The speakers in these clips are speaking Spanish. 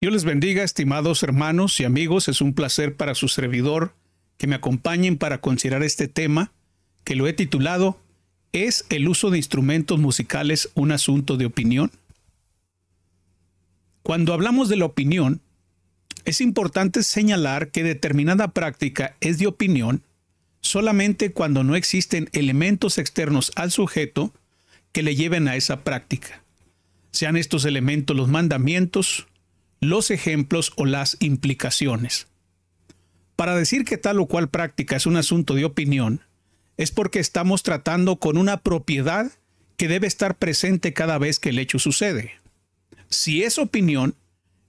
Dios les bendiga, estimados hermanos y amigos. Es un placer para su servidor que me acompañen para considerar este tema que lo he titulado ¿Es el uso de instrumentos musicales un asunto de opinión? Cuando hablamos de la opinión, es importante señalar que determinada práctica es de opinión solamente cuando no existen elementos externos al sujeto que le lleven a esa práctica, sean estos elementos los mandamientos, los ejemplos o las implicaciones. Para decir que tal o cual práctica es un asunto de opinión, es porque estamos tratando con una propiedad que debe estar presente cada vez que el hecho sucede. Si es opinión,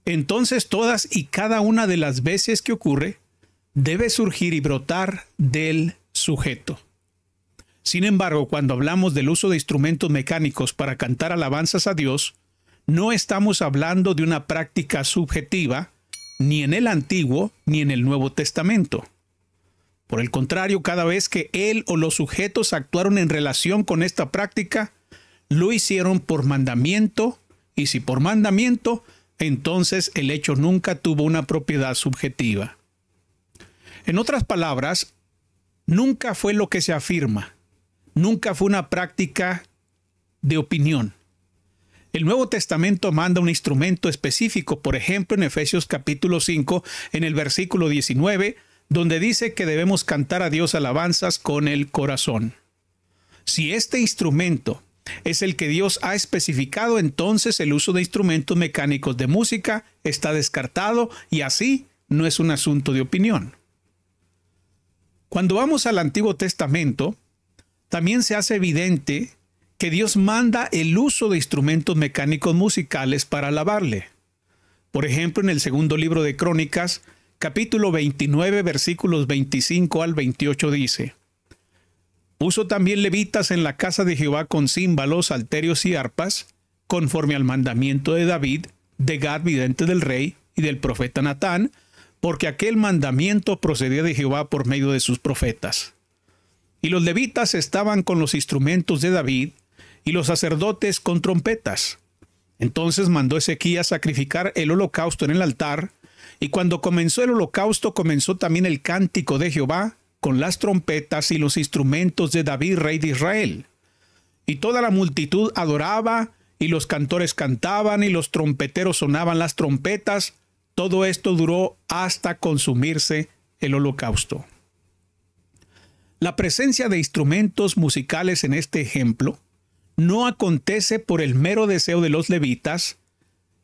entonces todas y cada una de las veces que ocurre debe surgir y brotar del sujeto. Sin embargo, cuando hablamos del uso de instrumentos mecánicos para cantar alabanzas a Dios, no estamos hablando de una práctica subjetiva ni en el Antiguo ni en el Nuevo Testamento. Por el contrario, cada vez que él o los sujetos actuaron en relación con esta práctica, lo hicieron por mandamiento, y si por mandamiento, entonces el hecho nunca tuvo una propiedad subjetiva. En otras palabras, nunca fue lo que se afirma, nunca fue una práctica de opinión. El Nuevo Testamento manda un instrumento específico, por ejemplo en Efesios capítulo 5, en el versículo 19, donde dice que debemos cantar a Dios alabanzas con el corazón. Si este instrumento es el que Dios ha especificado, entonces el uso de instrumentos mecánicos de música está descartado y así no es un asunto de opinión. Cuando vamos al Antiguo Testamento, también se hace evidente que Dios manda el uso de instrumentos mecánicos musicales para alabarle. Por ejemplo, en el segundo libro de Crónicas, capítulo 29, versículos 25 al 28 dice, Puso también levitas en la casa de Jehová con címbalos, alterios y arpas, conforme al mandamiento de David, de Gad, vidente del rey, y del profeta Natán, porque aquel mandamiento procedía de Jehová por medio de sus profetas. Y los levitas estaban con los instrumentos de David, y los sacerdotes con trompetas. Entonces mandó Ezequías sacrificar el holocausto en el altar, y cuando comenzó el holocausto, comenzó también el cántico de Jehová con las trompetas y los instrumentos de David, rey de Israel. Y toda la multitud adoraba, y los cantores cantaban, y los trompeteros sonaban las trompetas. Todo esto duró hasta consumirse el holocausto. La presencia de instrumentos musicales en este ejemplo no acontece por el mero deseo de los levitas,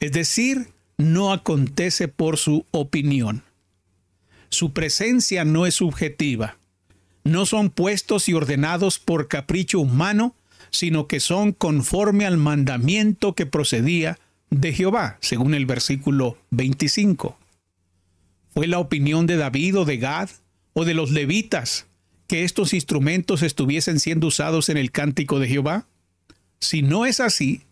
es decir, no acontece por su opinión. Su presencia no es subjetiva. No son puestos y ordenados por capricho humano, sino que son conforme al mandamiento que procedía de Jehová, según el versículo 25. Fue la opinión de David o de Gad o de los levitas que estos instrumentos estuviesen siendo usados en el cántico de Jehová? Si no es así,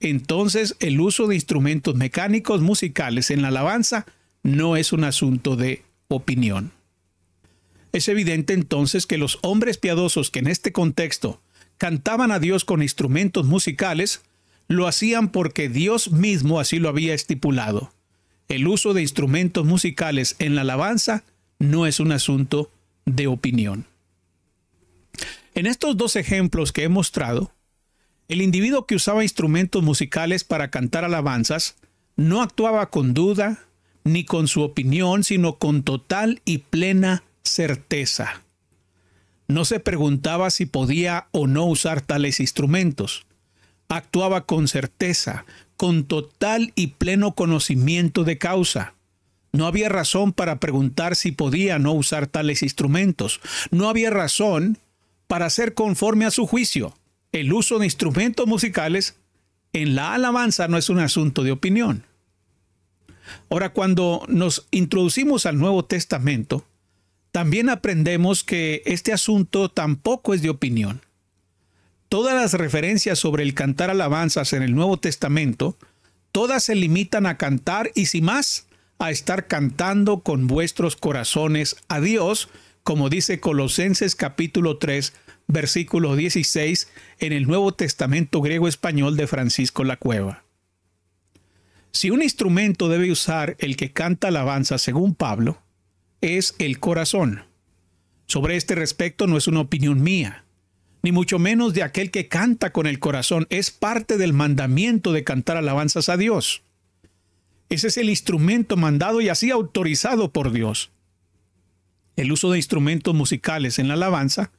entonces el uso de instrumentos mecánicos musicales en la alabanza no es un asunto de opinión. Es evidente entonces que los hombres piadosos que en este contexto cantaban a Dios con instrumentos musicales, lo hacían porque Dios mismo así lo había estipulado. El uso de instrumentos musicales en la alabanza no es un asunto de opinión. En estos dos ejemplos que he mostrado, el individuo que usaba instrumentos musicales para cantar alabanzas no actuaba con duda ni con su opinión, sino con total y plena certeza. No se preguntaba si podía o no usar tales instrumentos. Actuaba con certeza, con total y pleno conocimiento de causa. No había razón para preguntar si podía o no usar tales instrumentos. No había razón para ser conforme a su juicio el uso de instrumentos musicales en la alabanza no es un asunto de opinión. Ahora, cuando nos introducimos al Nuevo Testamento, también aprendemos que este asunto tampoco es de opinión. Todas las referencias sobre el cantar alabanzas en el Nuevo Testamento, todas se limitan a cantar y sin más, a estar cantando con vuestros corazones a Dios como dice Colosenses capítulo 3, versículo 16 en el Nuevo Testamento griego español de Francisco La Cueva. Si un instrumento debe usar el que canta alabanza según Pablo, es el corazón. Sobre este respecto no es una opinión mía, ni mucho menos de aquel que canta con el corazón, es parte del mandamiento de cantar alabanzas a Dios. Ese es el instrumento mandado y así autorizado por Dios el uso de instrumentos musicales en la alabanza,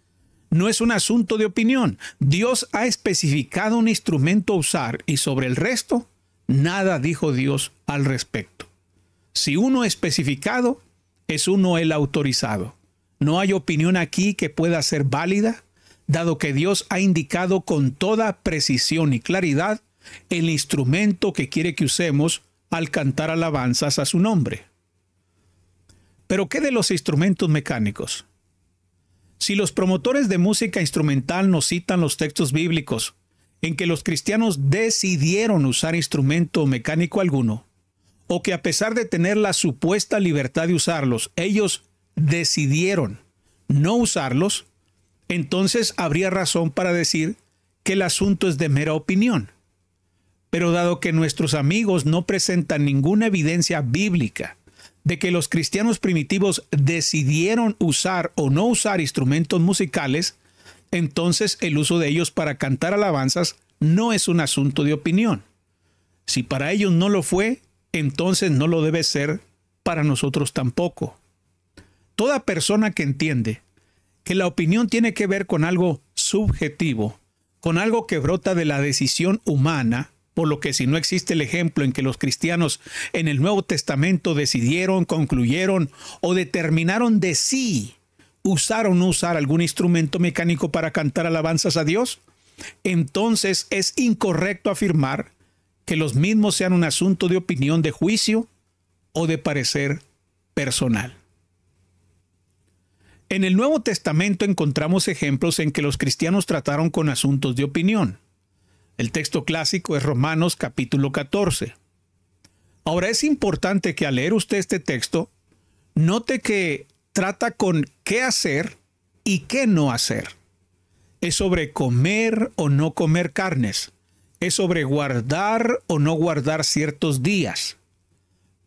no es un asunto de opinión. Dios ha especificado un instrumento a usar y sobre el resto, nada dijo Dios al respecto. Si uno especificado, es uno el autorizado. No hay opinión aquí que pueda ser válida, dado que Dios ha indicado con toda precisión y claridad el instrumento que quiere que usemos al cantar alabanzas a su nombre. Pero ¿qué de los instrumentos mecánicos? Si los promotores de música instrumental nos citan los textos bíblicos en que los cristianos decidieron usar instrumento mecánico alguno, o que a pesar de tener la supuesta libertad de usarlos, ellos decidieron no usarlos, entonces habría razón para decir que el asunto es de mera opinión. Pero dado que nuestros amigos no presentan ninguna evidencia bíblica de que los cristianos primitivos decidieron usar o no usar instrumentos musicales, entonces el uso de ellos para cantar alabanzas no es un asunto de opinión. Si para ellos no lo fue, entonces no lo debe ser para nosotros tampoco. Toda persona que entiende que la opinión tiene que ver con algo subjetivo, con algo que brota de la decisión humana, por lo que si no existe el ejemplo en que los cristianos en el Nuevo Testamento decidieron, concluyeron o determinaron de sí usar o no usar algún instrumento mecánico para cantar alabanzas a Dios, entonces es incorrecto afirmar que los mismos sean un asunto de opinión de juicio o de parecer personal. En el Nuevo Testamento encontramos ejemplos en que los cristianos trataron con asuntos de opinión. El texto clásico es Romanos capítulo 14. Ahora es importante que al leer usted este texto, note que trata con qué hacer y qué no hacer. Es sobre comer o no comer carnes. Es sobre guardar o no guardar ciertos días.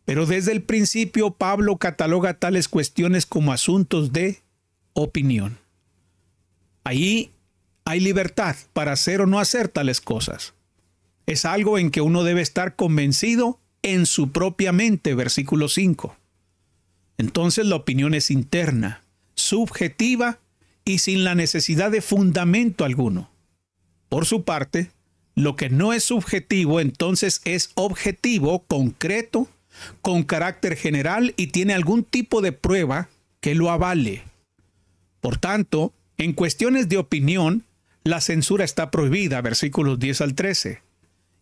Pero desde el principio Pablo cataloga tales cuestiones como asuntos de opinión. Ahí hay libertad para hacer o no hacer tales cosas. Es algo en que uno debe estar convencido en su propia mente, versículo 5. Entonces la opinión es interna, subjetiva y sin la necesidad de fundamento alguno. Por su parte, lo que no es subjetivo entonces es objetivo, concreto, con carácter general y tiene algún tipo de prueba que lo avale. Por tanto, en cuestiones de opinión, la censura está prohibida, versículos 10 al 13,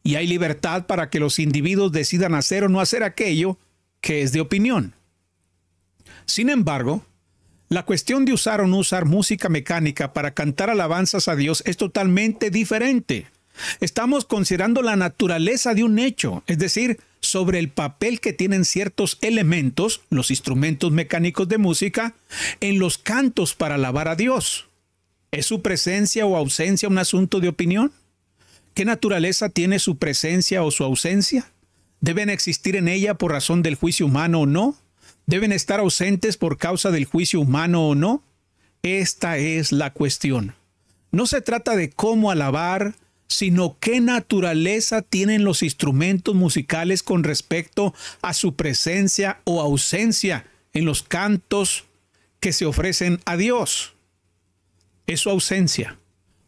y hay libertad para que los individuos decidan hacer o no hacer aquello que es de opinión. Sin embargo, la cuestión de usar o no usar música mecánica para cantar alabanzas a Dios es totalmente diferente. Estamos considerando la naturaleza de un hecho, es decir, sobre el papel que tienen ciertos elementos, los instrumentos mecánicos de música, en los cantos para alabar a Dios. ¿Es su presencia o ausencia un asunto de opinión? ¿Qué naturaleza tiene su presencia o su ausencia? ¿Deben existir en ella por razón del juicio humano o no? ¿Deben estar ausentes por causa del juicio humano o no? Esta es la cuestión. No se trata de cómo alabar, sino qué naturaleza tienen los instrumentos musicales con respecto a su presencia o ausencia en los cantos que se ofrecen a Dios. ¿Es su ausencia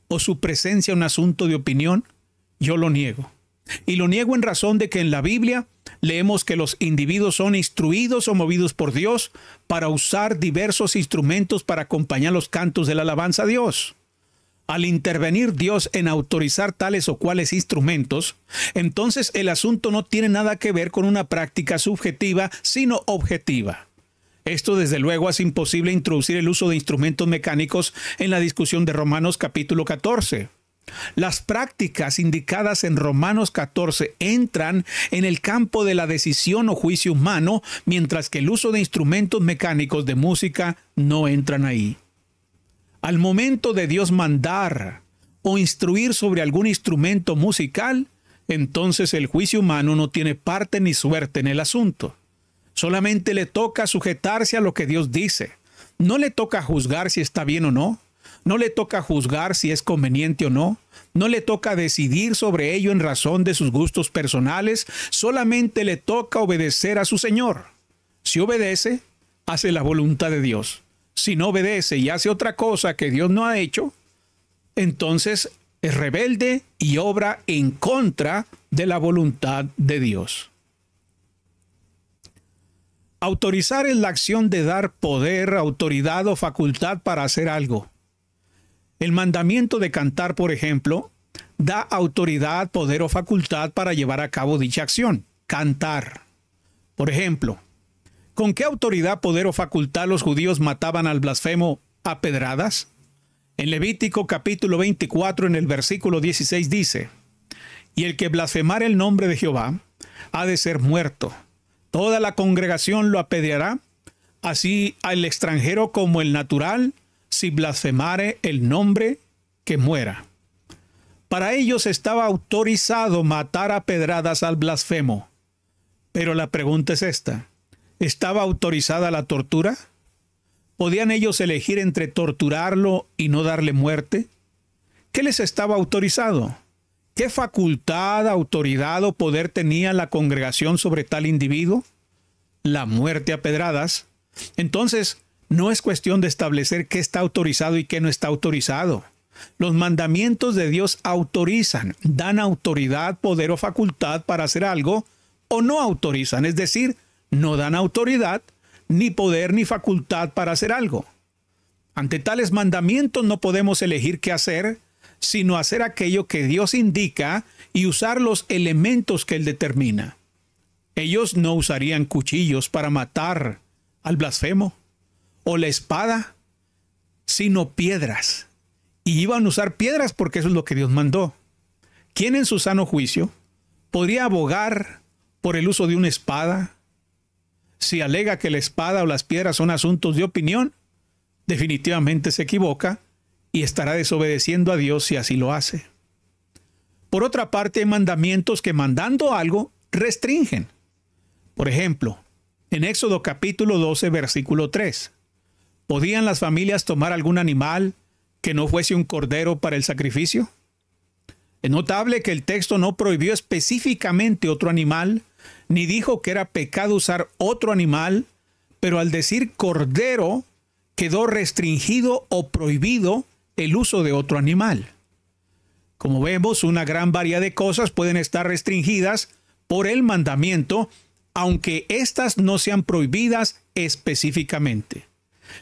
o su presencia un asunto de opinión? Yo lo niego. Y lo niego en razón de que en la Biblia leemos que los individuos son instruidos o movidos por Dios para usar diversos instrumentos para acompañar los cantos de la alabanza a Dios. Al intervenir Dios en autorizar tales o cuales instrumentos, entonces el asunto no tiene nada que ver con una práctica subjetiva, sino objetiva. Esto desde luego hace imposible introducir el uso de instrumentos mecánicos en la discusión de Romanos capítulo 14. Las prácticas indicadas en Romanos 14 entran en el campo de la decisión o juicio humano, mientras que el uso de instrumentos mecánicos de música no entran ahí. Al momento de Dios mandar o instruir sobre algún instrumento musical, entonces el juicio humano no tiene parte ni suerte en el asunto. Solamente le toca sujetarse a lo que Dios dice. No le toca juzgar si está bien o no. No le toca juzgar si es conveniente o no. No le toca decidir sobre ello en razón de sus gustos personales. Solamente le toca obedecer a su Señor. Si obedece, hace la voluntad de Dios. Si no obedece y hace otra cosa que Dios no ha hecho, entonces es rebelde y obra en contra de la voluntad de Dios. Autorizar es la acción de dar poder, autoridad o facultad para hacer algo. El mandamiento de cantar, por ejemplo, da autoridad, poder o facultad para llevar a cabo dicha acción. Cantar. Por ejemplo, ¿con qué autoridad, poder o facultad los judíos mataban al blasfemo a pedradas? En Levítico capítulo 24 en el versículo 16 dice, Y el que blasfemar el nombre de Jehová ha de ser muerto. Toda la congregación lo apedreará, así al extranjero como el natural, si blasfemare el nombre, que muera. Para ellos estaba autorizado matar a pedradas al blasfemo. Pero la pregunta es esta. ¿Estaba autorizada la tortura? ¿Podían ellos elegir entre torturarlo y no darle muerte? ¿Qué les estaba autorizado? ¿Qué facultad, autoridad o poder tenía la congregación sobre tal individuo? La muerte a pedradas. Entonces, no es cuestión de establecer qué está autorizado y qué no está autorizado. Los mandamientos de Dios autorizan, dan autoridad, poder o facultad para hacer algo o no autorizan, es decir, no dan autoridad, ni poder, ni facultad para hacer algo. Ante tales mandamientos no podemos elegir qué hacer, sino hacer aquello que Dios indica y usar los elementos que Él determina. Ellos no usarían cuchillos para matar al blasfemo o la espada, sino piedras. Y iban a usar piedras porque eso es lo que Dios mandó. ¿Quién en su sano juicio podría abogar por el uso de una espada? Si alega que la espada o las piedras son asuntos de opinión, definitivamente se equivoca y estará desobedeciendo a Dios si así lo hace. Por otra parte, hay mandamientos que mandando algo restringen. Por ejemplo, en Éxodo capítulo 12, versículo 3, ¿podían las familias tomar algún animal que no fuese un cordero para el sacrificio? Es notable que el texto no prohibió específicamente otro animal, ni dijo que era pecado usar otro animal, pero al decir cordero quedó restringido o prohibido el uso de otro animal. Como vemos, una gran variedad de cosas pueden estar restringidas por el mandamiento, aunque éstas no sean prohibidas específicamente.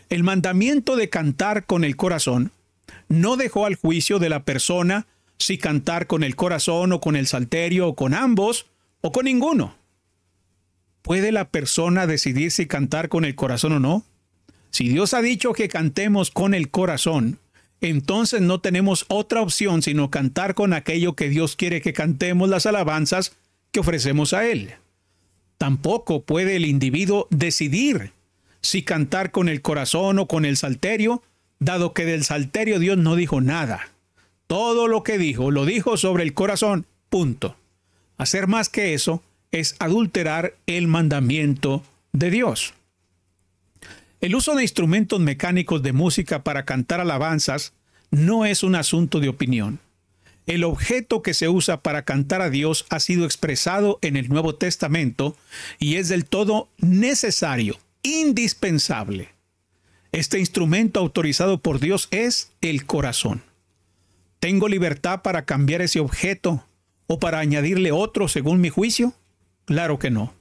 El mandamiento de cantar con el corazón no dejó al juicio de la persona si cantar con el corazón o con el salterio o con ambos o con ninguno. ¿Puede la persona decidir si cantar con el corazón o no? Si Dios ha dicho que cantemos con el corazón, entonces no tenemos otra opción sino cantar con aquello que Dios quiere que cantemos las alabanzas que ofrecemos a Él. Tampoco puede el individuo decidir si cantar con el corazón o con el salterio, dado que del salterio Dios no dijo nada. Todo lo que dijo lo dijo sobre el corazón, punto. Hacer más que eso es adulterar el mandamiento de Dios. El uso de instrumentos mecánicos de música para cantar alabanzas no es un asunto de opinión. El objeto que se usa para cantar a Dios ha sido expresado en el Nuevo Testamento y es del todo necesario, indispensable. Este instrumento autorizado por Dios es el corazón. ¿Tengo libertad para cambiar ese objeto o para añadirle otro según mi juicio? Claro que no.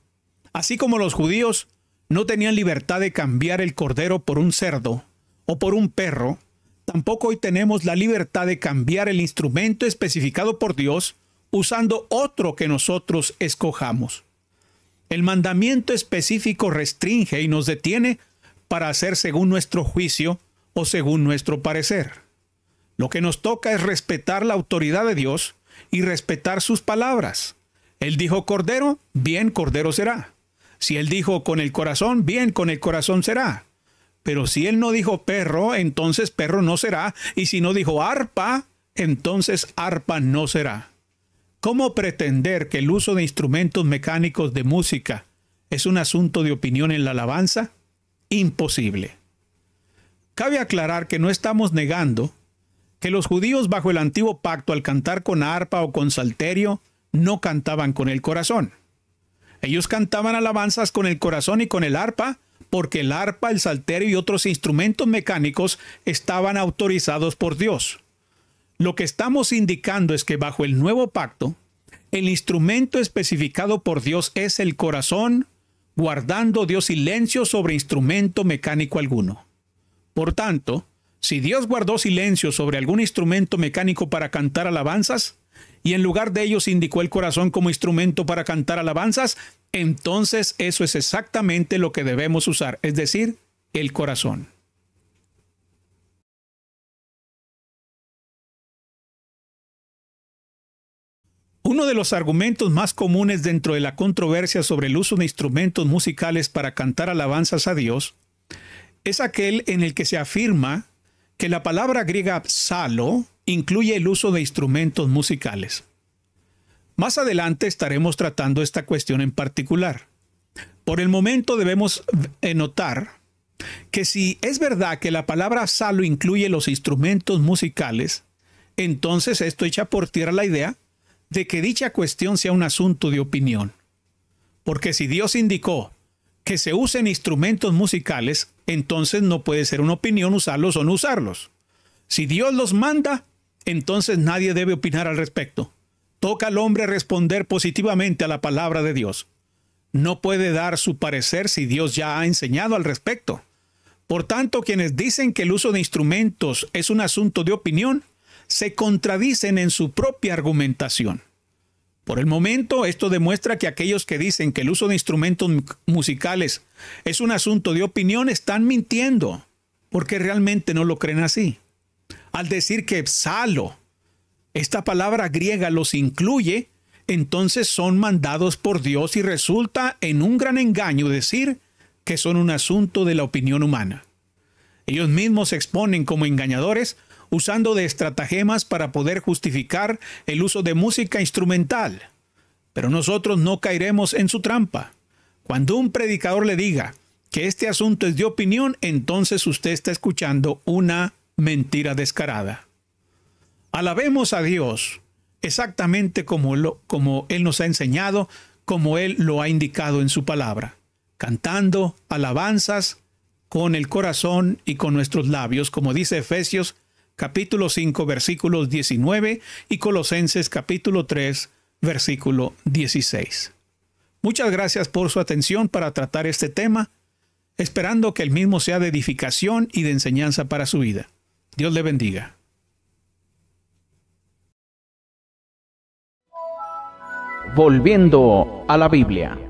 Así como los judíos, no tenían libertad de cambiar el cordero por un cerdo o por un perro. Tampoco hoy tenemos la libertad de cambiar el instrumento especificado por Dios usando otro que nosotros escojamos. El mandamiento específico restringe y nos detiene para hacer según nuestro juicio o según nuestro parecer. Lo que nos toca es respetar la autoridad de Dios y respetar sus palabras. Él dijo cordero, bien cordero será. Si él dijo con el corazón, bien, con el corazón será. Pero si él no dijo perro, entonces perro no será. Y si no dijo arpa, entonces arpa no será. ¿Cómo pretender que el uso de instrumentos mecánicos de música es un asunto de opinión en la alabanza? Imposible. Cabe aclarar que no estamos negando que los judíos bajo el antiguo pacto al cantar con arpa o con salterio no cantaban con el corazón. Ellos cantaban alabanzas con el corazón y con el arpa, porque el arpa, el salterio y otros instrumentos mecánicos estaban autorizados por Dios. Lo que estamos indicando es que bajo el nuevo pacto, el instrumento especificado por Dios es el corazón, guardando Dios silencio sobre instrumento mecánico alguno. Por tanto, si Dios guardó silencio sobre algún instrumento mecánico para cantar alabanzas, y en lugar de ellos indicó el corazón como instrumento para cantar alabanzas, entonces eso es exactamente lo que debemos usar, es decir, el corazón. Uno de los argumentos más comunes dentro de la controversia sobre el uso de instrumentos musicales para cantar alabanzas a Dios es aquel en el que se afirma que la palabra griega psalo incluye el uso de instrumentos musicales. Más adelante estaremos tratando esta cuestión en particular. Por el momento debemos eh, notar que si es verdad que la palabra salo incluye los instrumentos musicales, entonces esto echa por tierra la idea de que dicha cuestión sea un asunto de opinión. Porque si Dios indicó que se usen instrumentos musicales, entonces no puede ser una opinión usarlos o no usarlos. Si Dios los manda, entonces nadie debe opinar al respecto. Toca al hombre responder positivamente a la palabra de Dios. No puede dar su parecer si Dios ya ha enseñado al respecto. Por tanto, quienes dicen que el uso de instrumentos es un asunto de opinión, se contradicen en su propia argumentación. Por el momento, esto demuestra que aquellos que dicen que el uso de instrumentos musicales es un asunto de opinión están mintiendo, porque realmente no lo creen así. Al decir que psalo, esta palabra griega los incluye, entonces son mandados por Dios y resulta en un gran engaño decir que son un asunto de la opinión humana. Ellos mismos se exponen como engañadores usando de estratagemas para poder justificar el uso de música instrumental. Pero nosotros no caeremos en su trampa. Cuando un predicador le diga que este asunto es de opinión, entonces usted está escuchando una mentira descarada. Alabemos a Dios exactamente como, Él nos ha enseñado, como Él lo ha indicado en su palabra, cantando alabanzas con el corazón y con nuestros labios, como dice Efesios capítulo 5 versículos 19 y Colosenses capítulo 3 versículo 16. Muchas gracias por su atención para tratar este tema, esperando que el mismo sea de edificación y de enseñanza para su vida. Dios le bendiga. Volviendo a la Biblia.